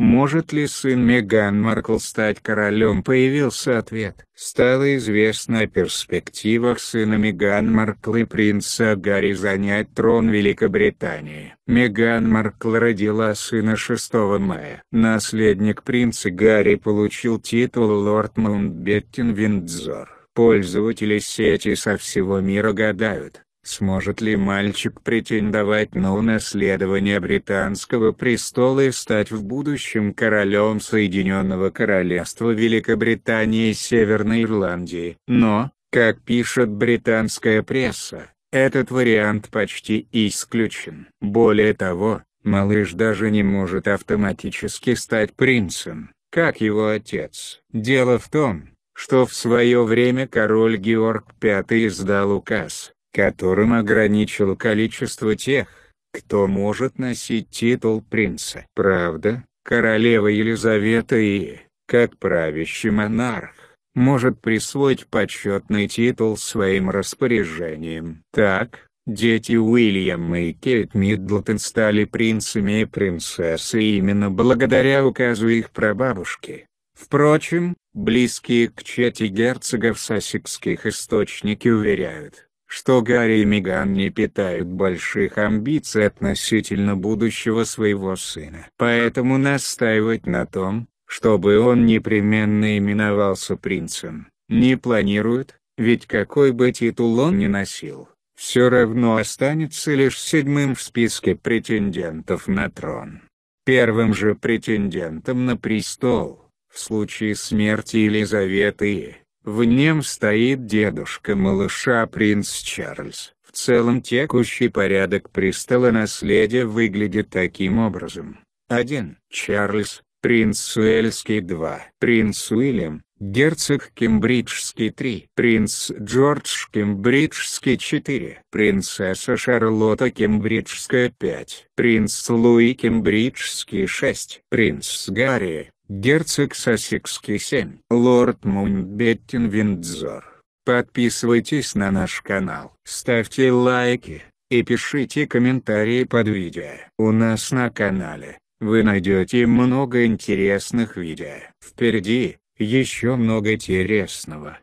Может ли сын Меган Маркл стать королем? Появился ответ. Стало известно о перспективах сына Меган Маркл и принца Гарри занять трон Великобритании. Меган Маркл родила сына 6 мая. Наследник принца Гарри получил титул лорд Маунтбеттен Виндзор. Пользователи сети со всего мира гадают, Сможет ли мальчик претендовать на унаследование британского престола и стать в будущем королем Соединенного Королевства Великобритании и Северной Ирландии? Но, как пишет британская пресса, этот вариант почти исключен. Более того, малыш даже не может автоматически стать принцем, как его отец. Дело в том, что в свое время король Георг V издал указ, которым ограничил количество тех, кто может носить титул принца. Правда, королева Елизавета и, как правящий монарх, может присвоить почетный титул своим распоряжением. Так, дети Уильяма и Кейт Мидлтон стали принцами и принцессой именно благодаря указу их прабабушки. Впрочем, близкие к чете герцогов сассекских источники уверяют, что Гарри и Меган не питают больших амбиций относительно будущего своего сына. Поэтому настаивать на том, чтобы он непременно именовался принцем, не планируют, ведь какой бы титул он ни носил, все равно останется лишь седьмым в списке претендентов на трон. Первым же претендентом на престол, в случае смерти Елизаветы в нем стоит дедушка малыша принц Чарльз. В целом текущий порядок престола наследия выглядит таким образом. 1. Чарльз, принц Уэльский 2, принц Уильям, герцог Кембриджский 3, принц Джордж Кембриджский 4, принцесса Шарлотта Кембриджская 5, принц Луи Кембриджский 6, принц Гарри, герцог Сассекский 7, лорд Мунбеттин Виндзор. Подписывайтесь на наш канал, ставьте лайки и пишите комментарии под видео. У нас на канале, вы найдете много интересных видео. Впереди, еще много интересного.